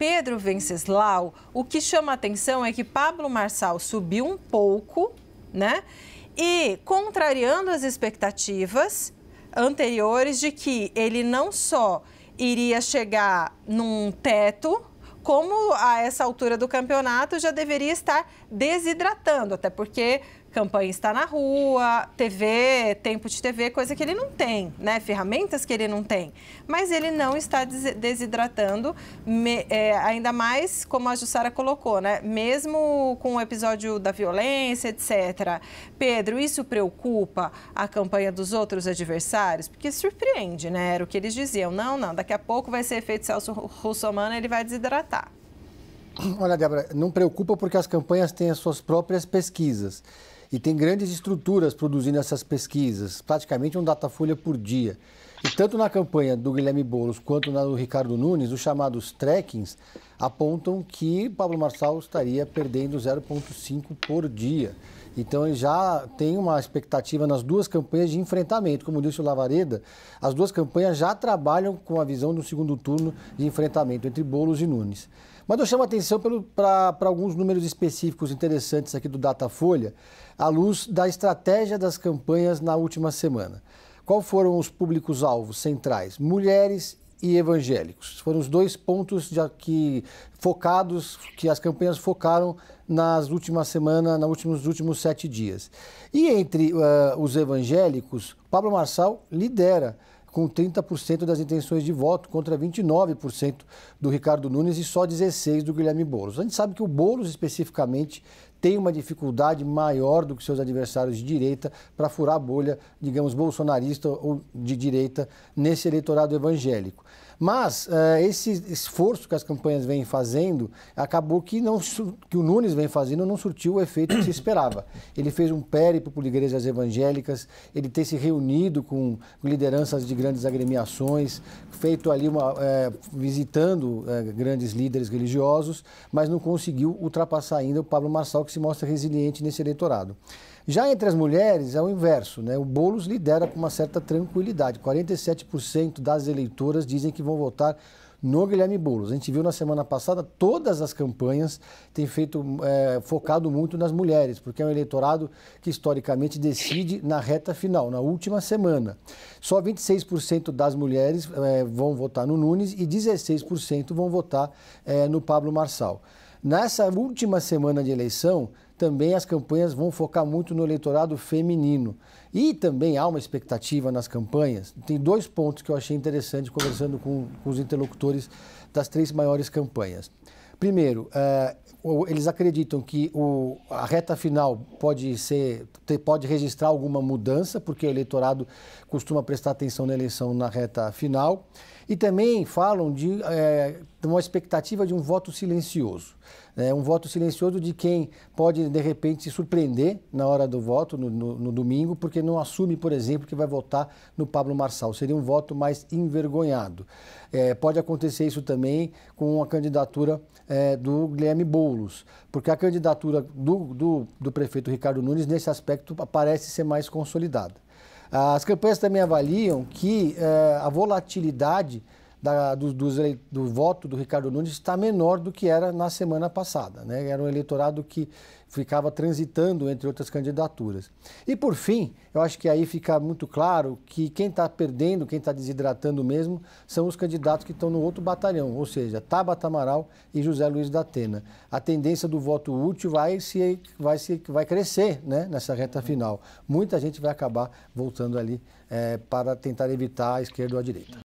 Pedro Venceslau, o que chama atenção é que Pablo Marçal subiu um pouco, né? E contrariando as expectativas anteriores de que ele não só iria chegar num teto, como a essa altura do campeonato já deveria estar desidratando, até porque campanha está na rua, TV, tempo de TV, coisa que ele não tem, né? Ferramentas que ele não tem. Mas ele não está desidratando, me, é, ainda mais como a Jussara colocou, né? Mesmo com o episódio da violência, etc. Pedro, isso preocupa a campanha dos outros adversários? Porque surpreende, né? Era o que eles diziam. Não, não, daqui a pouco vai ser efeito Celso Russomano, ele vai desidratar. Olha, Débora, não preocupa porque as campanhas têm as suas próprias pesquisas. E tem grandes estruturas produzindo essas pesquisas, praticamente um Datafolha por dia. E tanto na campanha do Guilherme Boulos quanto na do Ricardo Nunes, os chamados trackings apontam que Pablo Marçal estaria perdendo 0,5 por dia. Então ele já tem uma expectativa nas duas campanhas de enfrentamento. Como disse o Lavareda, as duas campanhas já trabalham com a visão do segundo turno de enfrentamento entre Boulos e Nunes. Mas eu chamo a atenção para alguns números específicos interessantes aqui do Datafolha, à luz da estratégia das campanhas na última semana. Qual foram os públicos-alvos centrais? Mulheres e evangélicos. Foram os dois pontos já que focados, que as campanhas focaram nas últimas semanas, nos últimos, últimos sete dias. E entre uh, os evangélicos, Pablo Marçal lidera com 30% das intenções de voto contra 29% do Ricardo Nunes e só 16% do Guilherme Boulos. A gente sabe que o Boulos especificamente tem uma dificuldade maior do que seus adversários de direita para furar a bolha, digamos, bolsonarista ou de direita nesse eleitorado evangélico. Mas uh, esse esforço que as campanhas vêm fazendo acabou que, não, que o Nunes vem fazendo não surtiu o efeito que se esperava. Ele fez um périplo por igrejas evangélicas, ele tem se reunido com lideranças de grandes agremiações, feito ali uma, eh, visitando eh, grandes líderes religiosos, mas não conseguiu ultrapassar ainda o Pablo Marçal, que se mostra resiliente nesse eleitorado. Já entre as mulheres é o inverso, né? O Boulos lidera com uma certa tranquilidade. 47% das eleitoras dizem que vão vão votar no Guilherme Boulos. A gente viu na semana passada todas as campanhas têm feito é, focado muito nas mulheres, porque é um eleitorado que historicamente decide na reta final, na última semana. Só 26% das mulheres é, vão votar no Nunes e 16% vão votar é, no Pablo Marçal. Nessa última semana de eleição, também as campanhas vão focar muito no eleitorado feminino. E também há uma expectativa nas campanhas. Tem dois pontos que eu achei interessante conversando com, com os interlocutores das três maiores campanhas. Primeiro, uh, eles acreditam que o, a reta final pode, ser, pode registrar alguma mudança, porque o eleitorado costuma prestar atenção na eleição na reta final. E também falam de é, de uma expectativa de um voto silencioso. Né? Um voto silencioso de quem pode, de repente, se surpreender na hora do voto, no, no, no domingo, porque não assume, por exemplo, que vai votar no Pablo Marçal. Seria um voto mais envergonhado. É, pode acontecer isso também com a candidatura é, do Guilherme Boulos, porque a candidatura do, do, do prefeito Ricardo Nunes, nesse aspecto, parece ser mais consolidada. As campanhas também avaliam que é, a volatilidade da, do, do, do, voto do Ricardo Nunes está menor do que era na semana passada. Né? Era um eleitorado que ficava transitando entre outras candidaturas. E, por fim, eu acho que aí fica muito claro que quem está perdendo, quem está desidratando mesmo, são os candidatos que estão no outro batalhão, ou seja, Tabata Amaral e José Luiz da Atena. A tendência do voto útil vai, se, vai, se, vai crescer né? nessa reta final. Muita gente vai acabar voltando ali é, para tentar evitar a esquerda ou a direita.